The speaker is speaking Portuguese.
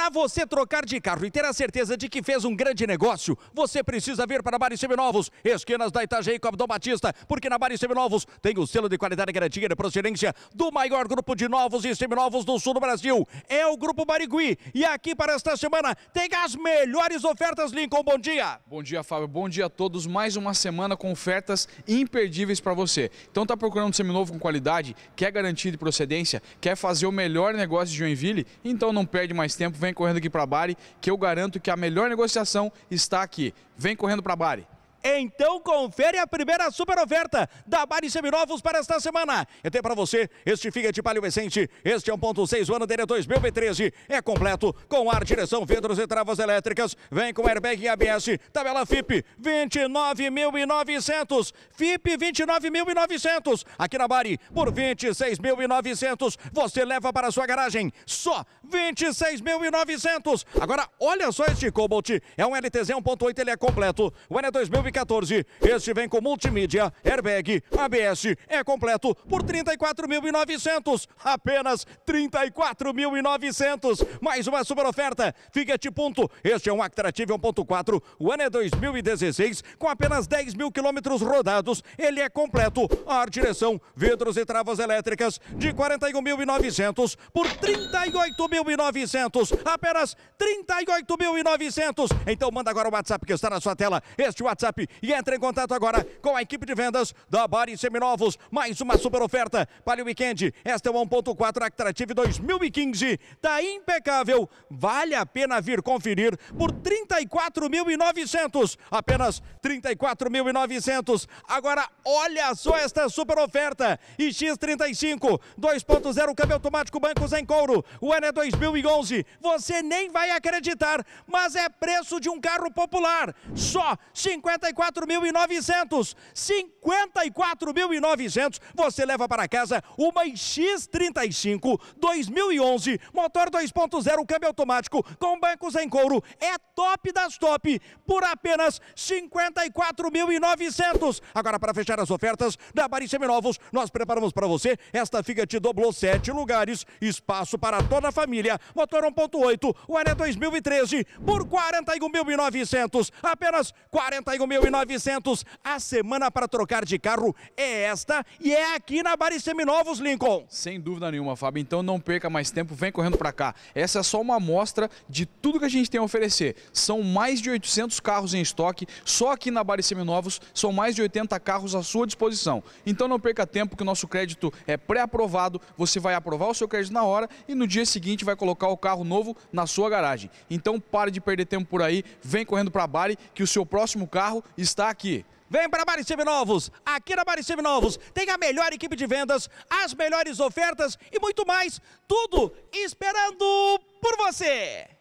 Para você trocar de carro e ter a certeza de que fez um grande negócio, você precisa vir para Bares Seminovos, esquinas da Itajaí com Abdom Batista, porque na Bares Seminovos tem o selo de qualidade garantia de procedência do maior grupo de novos e seminovos do sul do Brasil. É o Grupo Barigui. E aqui para esta semana tem as melhores ofertas, Lincoln. Bom dia. Bom dia, Fábio. Bom dia a todos. Mais uma semana com ofertas imperdíveis para você. Então tá procurando um seminovo com qualidade, quer garantia de procedência, quer fazer o melhor negócio de Joinville? Então não perde mais tempo, vem vem correndo aqui para Bari, que eu garanto que a melhor negociação está aqui. Vem correndo para Bari. Então confere a primeira super oferta da Bari Seminovos para esta semana. Eu tenho para você este Fiat Palio Essente. Este é 1.6, o ano dele é 2013. É completo, com ar, direção, vidros e travas elétricas. Vem com airbag e ABS. Tabela FIP 29.900. FIP 29.900. Aqui na Bari, por 26.900. Você leva para a sua garagem só 26.900. Agora, olha só este Cobalt. É um LTZ 1.8, ele é completo. O ano é 2000 2014. Este vem com multimídia, airbag, ABS, é completo por 34.900. Apenas 34.900. Mais uma super oferta. Fiat Punto. Este é um Actrative 1.4. O ano é 2016, com apenas 10 mil quilômetros rodados. Ele é completo. Ar, direção, vidros e travas elétricas de 41.900 por 38.900. Apenas 38.900. Então manda agora o WhatsApp que está na sua tela. Este WhatsApp e entra em contato agora com a equipe de vendas da Body Seminovos. Mais uma super oferta para o weekend. Esta é o 1.4 Actrative 2015. Está impecável. Vale a pena vir conferir por 34.900. Apenas 34.900. Agora olha só esta super oferta. iX35 2.0 câmbio automático bancos em couro. O ano é 2011. Você nem vai acreditar, mas é preço de um carro popular. Só 50 54.900. 54.900. Você leva para casa uma X35 2011, motor 2.0, câmbio automático com bancos em couro. É top das top por apenas 54.900. Agora para fechar as ofertas da Bari Seminovos, nós preparamos para você esta Fiat dobrou 7 lugares, espaço para toda a família. Motor 1.8, o ano é 2013 por 41.900, apenas 41.900. 1.900. A semana para trocar de carro é esta e é aqui na Bari Seminovos, Lincoln. Sem dúvida nenhuma, Fábio. Então não perca mais tempo, vem correndo para cá. Essa é só uma amostra de tudo que a gente tem a oferecer. São mais de 800 carros em estoque, só aqui na Bari Seminovos são mais de 80 carros à sua disposição. Então não perca tempo que o nosso crédito é pré-aprovado, você vai aprovar o seu crédito na hora e no dia seguinte vai colocar o carro novo na sua garagem. Então pare de perder tempo por aí, vem correndo para a Bari que o seu próximo carro está aqui. Vem para Baristeve Novos, aqui na Baristeve Novos tem a melhor equipe de vendas, as melhores ofertas e muito mais, tudo esperando por você!